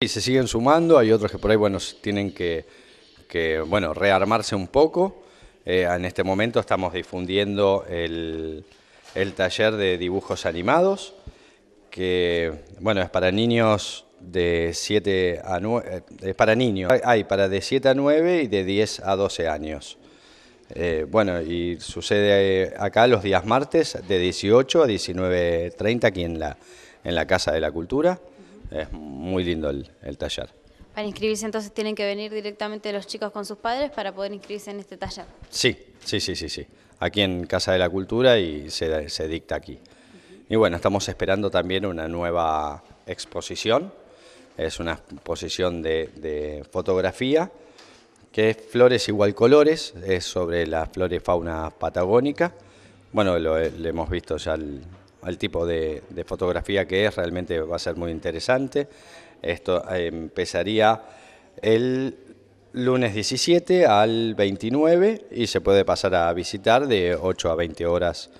Y se siguen sumando, hay otros que por ahí, bueno, tienen que, bueno, rearmarse un poco. Eh, en este momento estamos difundiendo el, taller de dibujos animados, que, bueno, es para niños de 7 a 9, eh, es para niños, hay para de 7 a 9 y de 10 a 12 años. Eh, bueno, y sucede acá los días martes de 18 a 19.30 aquí en la, en la Casa de la Cultura es muy lindo el, taller. Para inscribirse entonces tienen que venir directamente los chicos con sus padres para poder inscribirse en este taller. Sí, sí, sí, sí, sí. Aquí en Casa de la Cultura y se, se dicta aquí. Y bueno, estamos esperando también una nueva exposición. Es una exposición de, de fotografía que es Flores igual colores, es sobre la flora y fauna patagónica. Bueno, lo, lo hemos visto ya el, el tipo de, fotografía que es, realmente va a ser muy interesante. Esto eh, empezaría el lunes 17 al 29 y se puede pasar a visitar de 8 a 20 horas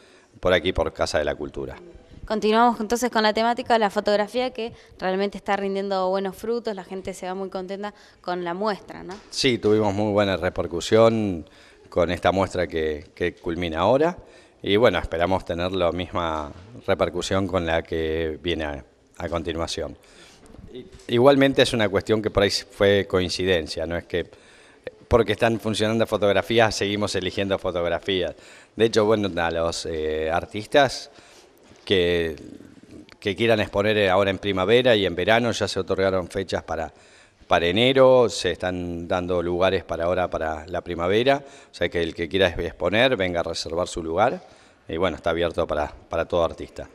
por aquí, por Casa de la Cultura. Continuamos entonces con la temática de la fotografía que realmente está rindiendo buenos frutos, la gente se va muy contenta con la muestra, ¿no? Sí, tuvimos muy buena repercusión con esta muestra que culmina ahora. Y bueno, esperamos tener la misma repercusión con la que viene a, continuación. Igualmente es una cuestión que por ahí fue coincidencia, no es que porque están funcionando fotografías seguimos eligiendo fotografías. De hecho, bueno, a los eh, artistas que, que, quieran exponer ahora en primavera y en verano ya se otorgaron fechas para, para enero, se están dando lugares para ahora, para la primavera, o sea que el que quiera exponer, venga a reservar su lugar, y bueno, está abierto para, para todo artista.